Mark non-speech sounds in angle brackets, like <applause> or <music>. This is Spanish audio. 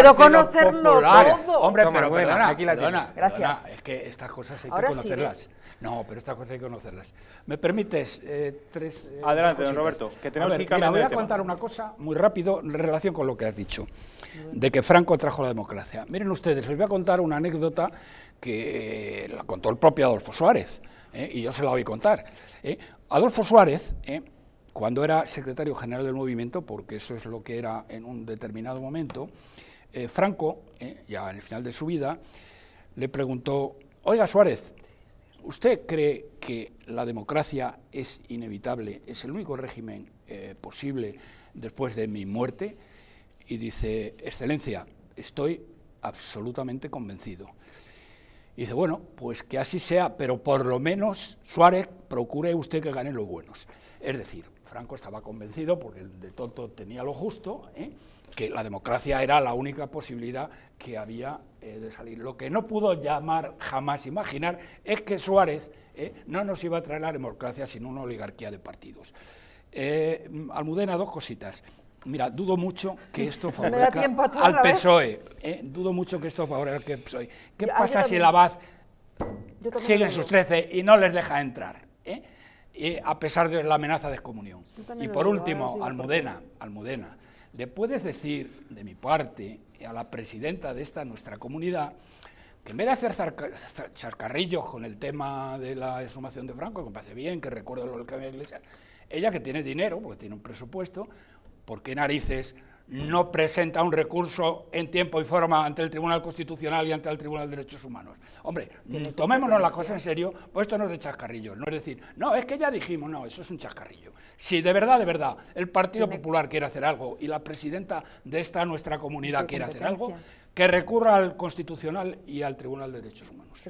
pero conocerlo todo. Hombre, pero aquí la Gracias. es que estas cosas hay que conocerlas. no, pero estas cosas hay que conocerlas. ¿Me permites eh, tres. Eh, Adelante, don Roberto, que tenemos que ir voy a contar una cosa muy rápido en relación con lo que has dicho, de que Franco trajo la democracia. Miren ustedes, les voy a contar una anécdota que eh, la contó el propio Adolfo Suárez, y yo se la voy a contar. Adolfo Suárez cuando era secretario general del movimiento, porque eso es lo que era en un determinado momento, eh, Franco, eh, ya en el final de su vida, le preguntó, oiga Suárez, ¿usted cree que la democracia es inevitable, es el único régimen eh, posible después de mi muerte? Y dice, excelencia, estoy absolutamente convencido. Y dice, bueno, pues que así sea, pero por lo menos Suárez procure usted que gane los buenos. Es decir, Franco estaba convencido, porque el de tonto tenía lo justo, ¿eh? que la democracia era la única posibilidad que había eh, de salir. Lo que no pudo llamar jamás imaginar es que Suárez ¿eh? no nos iba a traer la democracia sino una oligarquía de partidos. Almudena, dos cositas. Mira, dudo mucho que esto <laughs> favorezca al PSOE. Dudo mucho que esto favorezca al PSOE. ¿Qué pasa si el Abad sigue en sus trece y no les deja entrar? a pesar de la amenaza de excomunión. Y por último, Almudena, Almudena, le puedes decir de mi parte a la presidenta de esta nuestra comunidad que en vez de hacer chascarrillos con el tema de la exhumación de Franco, que me parece bien, que recuerdo lo que de iglesia, ella que tiene dinero, porque tiene un presupuesto, ¿por qué narices no presenta un recurso en tiempo y forma ante el Tribunal Constitucional y ante el Tribunal de Derechos Humanos. Hombre, tomémonos las cosas en serio, pues esto no es de chascarrillo. No es decir, no, es que ya dijimos, no, eso es un chascarrillo. Si de verdad, de verdad, el Partido Popular quiere hacer algo y la presidenta de esta nuestra comunidad quiere hacer algo, que recurra al Constitucional y al Tribunal de Derechos Humanos.